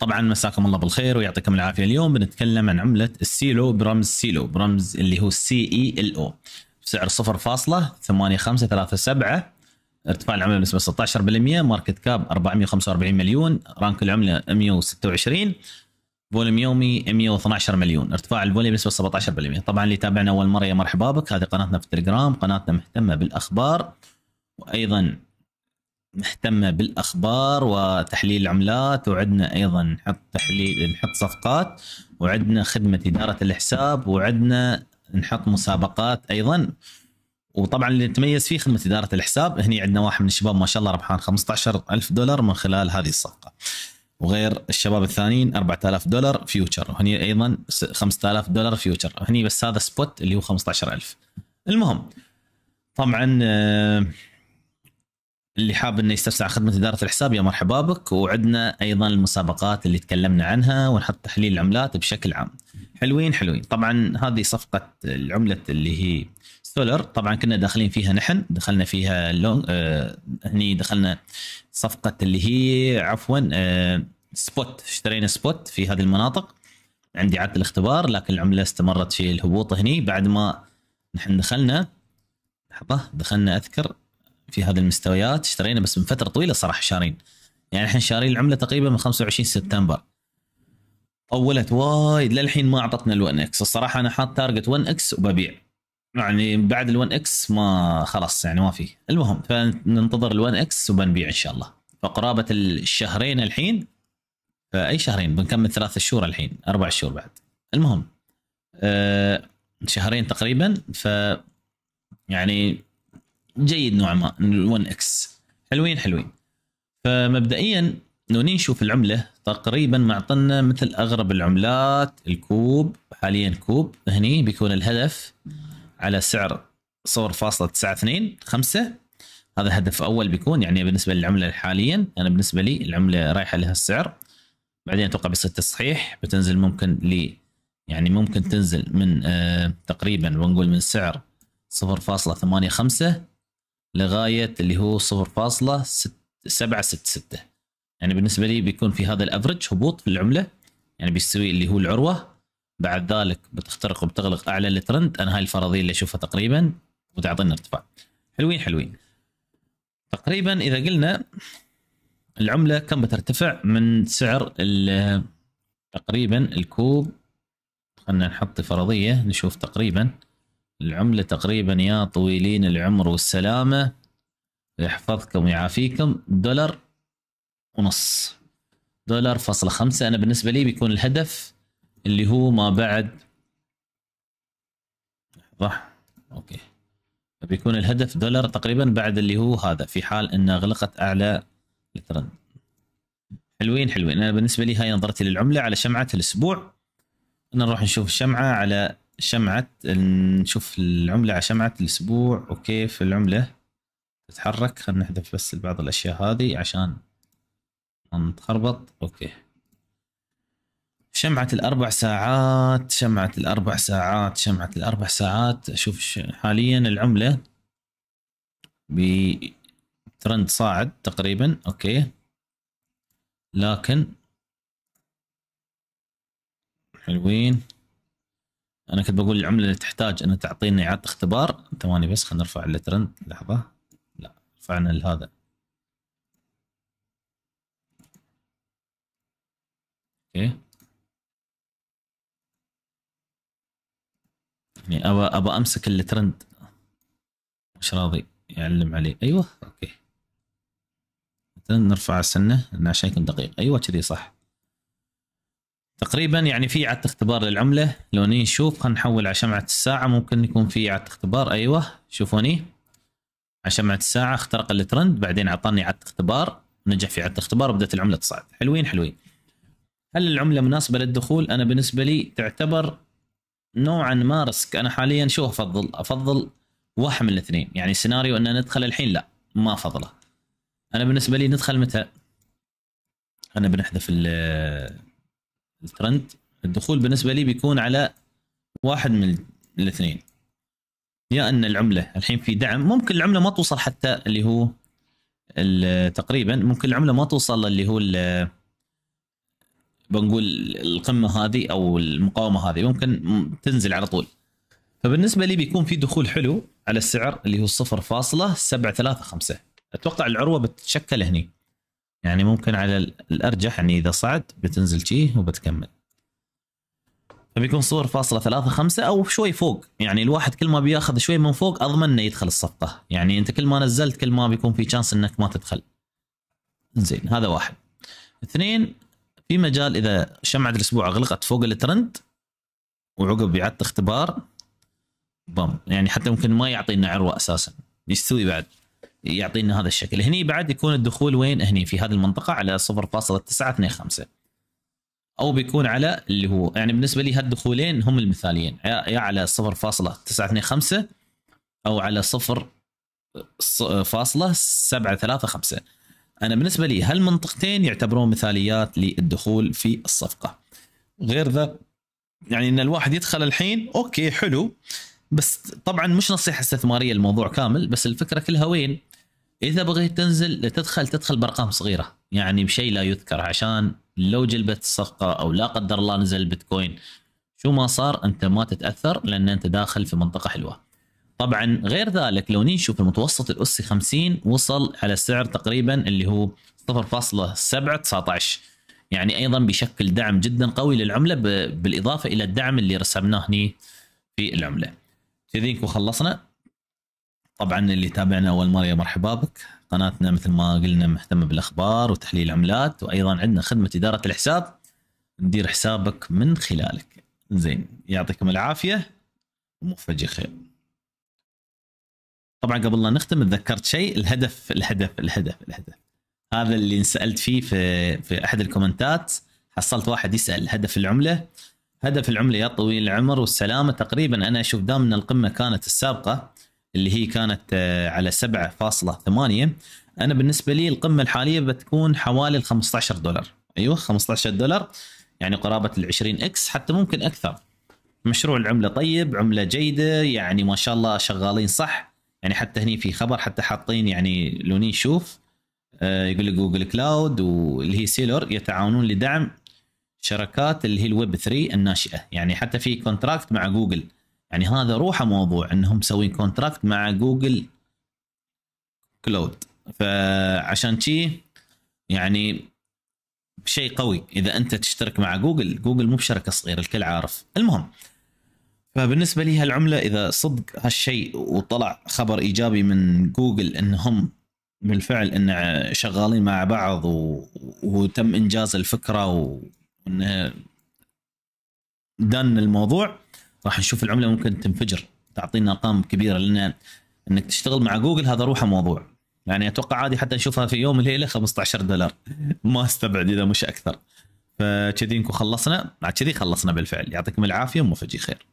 طبعا مساكم الله بالخير ويعطيكم العافيه اليوم بنتكلم عن عمله السيلو برمز سيلو برمز اللي هو سي اي ال او بسعر 0.8537 ارتفاع العمله بنسبه 16% ماركت كاب 445 مليون رانك العمله 126 فوليوم يومي 112 مليون ارتفاع الفوليوم بنسبه 17% طبعا اللي تابعنا اول مره يا مرحبا بك هذه قناتنا في التليجرام قناتنا مهتمه بالاخبار وايضا مهتمه بالاخبار وتحليل العملات وعندنا ايضا نحط تحليل نحط صفقات وعندنا خدمه اداره الحساب وعندنا نحط مسابقات ايضا وطبعا اللي نتميز فيه خدمه اداره الحساب هني عندنا واحد من الشباب ما شاء الله ربحان 15000 دولار من خلال هذه الصفقه وغير الشباب الثانيين 4000 دولار فيوتشر وهني ايضا 5000 دولار فيوتشر هني بس هذا سبوت اللي هو 15000 المهم طبعا آه، اللي حاب انه يستفسر عن خدمه اداره الحساب يا مرحبا بك وعندنا ايضا المسابقات اللي تكلمنا عنها ونحط تحليل العملات بشكل عام حلوين حلوين طبعا هذه صفقه العمله اللي هي سولر طبعا كنا داخلين فيها نحن دخلنا فيها لونج آه هني دخلنا صفقه اللي هي عفوا آه سبوت اشترينا سبوت في هذه المناطق عندي اعاده الاختبار لكن العمله استمرت في الهبوط هني بعد ما نحن دخلنا لحظه دخلنا اذكر في هذه المستويات اشترينا بس من فتره طويله صراحه شارين يعني احنا شارين العمله تقريبا من 25 سبتمبر طولت وايد للحين ما اعطتنا ال1 اكس الصراحه انا حاط تارجت 1 اكس وببيع يعني بعد ال1 اكس ما خلاص يعني ما في المهم فننتظر ال1 اكس وبنبيع ان شاء الله فقرابه الشهرين الحين فاي شهرين بنكمل ثلاث شهور الحين اربع شهور بعد المهم أه شهرين تقريبا ف يعني جيد نوعا ما ال1 اكس حلوين حلوين فمبدئيا لو نشوف العمله تقريبا معطنا مثل اغرب العملات الكوب حاليا كوب هني بيكون الهدف على سعر 0.925 هذا هدف اول بيكون يعني بالنسبه للعمله حاليا انا بالنسبه لي العمله رايحه لها السعر بعدين اتوقع بيصير تصحيح بتنزل ممكن ل يعني ممكن تنزل من آه تقريبا ونقول من سعر 0.85 لغايه اللي هو 0.766 يعني بالنسبه لي بيكون في هذا الافرج هبوط في العمله يعني بيستوي اللي هو العروه بعد ذلك بتخترق وبتغلق اعلى الترند انا هاي الفرضيه اللي اشوفها تقريبا وتعطينا ارتفاع حلوين حلوين تقريبا اذا قلنا العمله كم بترتفع من سعر تقريبا الكوب خلينا نحط فرضيه نشوف تقريبا العملة تقريبا يا طويلين العمر والسلامة يحفظكم ويعافيكم دولار ونص دولار فاصلة خمسة أنا بالنسبة لي بيكون الهدف اللي هو ما بعد صح أوكي بيكون الهدف دولار تقريبا بعد اللي هو هذا في حال أن غلقت أعلى الترند حلوين حلوين أنا بالنسبة لي هاي نظرتي للعملة على شمعة الأسبوع نروح نشوف الشمعة على شمعة نشوف العملة على شمعة الأسبوع وكيف العملة تتحرك خلينا نحذف بس بعض الأشياء هذه عشان نتخربط أوكي شمعة الأربع ساعات شمعة الأربع ساعات شمعة الأربع ساعات أشوف حاليا العملة بترند صاعد تقريبا أوكي لكن حلوين انا كنت بقول العمله اللي تحتاج ان تعطينا اعاده اختبار ثواني بس خلينا نرفع الترند لحظه لا رفعنا لهذا اوكي يعني ابى ابى امسك الترند مش راضي يعلم عليه ايوه اوكي نرفع السنه عشان يكون دقيق ايوه كذي صح تقريبا يعني في اعاده اختبار للعمله لو نشوف خلينا نحول على شمعه الساعه ممكن يكون في اعاده اختبار ايوه شوفوني على شمعه الساعه اخترق الترند بعدين اعطاني اعاده اختبار نجح في اعاده اختبار وبدات العمله تصعد حلوين حلوين هل العمله مناسبه للدخول انا بالنسبه لي تعتبر نوعا ما ريسك انا حاليا شو افضل افضل واحد من الاثنين يعني سيناريو ان ندخل الحين لا ما افضله انا بالنسبه لي ندخل متى انا بنحذف ال الترند الدخول بالنسبه لي بيكون على واحد من الاثنين يا ان العمله الحين في دعم ممكن العمله ما توصل حتى اللي هو تقريبا ممكن العمله ما توصل اللي هو بنقول القمه هذه او المقاومه هذه ممكن تنزل على طول فبالنسبه لي بيكون في دخول حلو على السعر اللي هو 0.735 اتوقع العروه بتتشكل هني يعني ممكن على الارجح اني يعني اذا صعد بتنزل شي وبتكمل فبيكون صور فاصلة ثلاثة خمسة أو شوي فوق يعني الواحد كل ما بياخذ شوي من فوق أضمن إنه يدخل الصفقة يعني أنت كل ما نزلت كل ما بيكون في شانس إنك ما تدخل زين هذا واحد اثنين في مجال إذا شمعة الأسبوع غلقت فوق الترند وعقب يعط اختبار بام يعني حتى ممكن ما يعطينا عروة أساسا يستوي بعد يعطينا هذا الشكل هني بعد يكون الدخول وين هني في هذه المنطقة على 0.925 أو بيكون على اللي هو يعني بالنسبة لي هالدخولين هم المثاليين يا على 0.925 أو على 0.735 أنا بالنسبة لي هالمنطقتين يعتبرون مثاليات للدخول في الصفقة غير ذا يعني ان الواحد يدخل الحين اوكي حلو بس طبعا مش نصيحه استثماريه الموضوع كامل بس الفكره كلها وين؟ اذا بغيت تنزل تدخل تدخل بارقام صغيره يعني بشيء لا يذكر عشان لو جلبت الصفقه او لا قدر الله نزل البيتكوين شو ما صار انت ما تتاثر لان انت داخل في منطقه حلوه. طبعا غير ذلك لو نشوف المتوسط الاسي 50 وصل على سعر تقريبا اللي هو 0.719 يعني ايضا بيشكل دعم جدا قوي للعمله بالاضافه الى الدعم اللي رسمناه هني في العمله. كذي نكون خلصنا طبعا اللي يتابعنا اول مره يا مرحبا بك قناتنا مثل ما قلنا مهتمه بالاخبار وتحليل العملات وايضا عندنا خدمه اداره الحساب ندير حسابك من خلالك زين يعطيكم العافيه وموفق خير طبعا قبل لا نختم تذكرت شيء الهدف الهدف الهدف الهدف هذا اللي انسالت فيه في في احد الكومنتات حصلت واحد يسال هدف العمله هدف العمله يا طويل العمر والسلامه تقريبا انا اشوف دام ان القمه كانت السابقه اللي هي كانت آه، على 7.8 انا بالنسبه لي القمه الحاليه بتكون حوالي ال 15 دولار ايوه 15 دولار يعني قرابه ال 20 اكس حتى ممكن اكثر مشروع العمله طيب عمله جيده يعني ما شاء الله شغالين صح يعني حتى هني في خبر حتى حاطين يعني لوني شوف آه، يقول جوجل كلاود واللي هي سيلور يتعاونون لدعم شركات اللي هي الويب 3 الناشئه يعني حتى في كونتراكت مع جوجل يعني هذا روحه موضوع انهم مسوين كونتراكت مع جوجل كلاود فعشان شي يعني شيء قوي اذا انت تشترك مع جوجل جوجل مو بشركه صغيره الكل عارف المهم فبالنسبه لي هالعمله اذا صدق هالشيء وطلع خبر ايجابي من جوجل انهم بالفعل ان شغالين مع بعض و... وتم انجاز الفكره وانه دن الموضوع راح نشوف العمله ممكن تنفجر تعطينا ارقام كبيره لان انك تشتغل مع جوجل هذا روحه موضوع يعني اتوقع عادي حتى نشوفها في يوم الليله 15 دولار ما استبعد اذا مش اكثر فكذي نكون خلصنا كذي خلصنا بالفعل يعطيكم العافيه وموفقين خير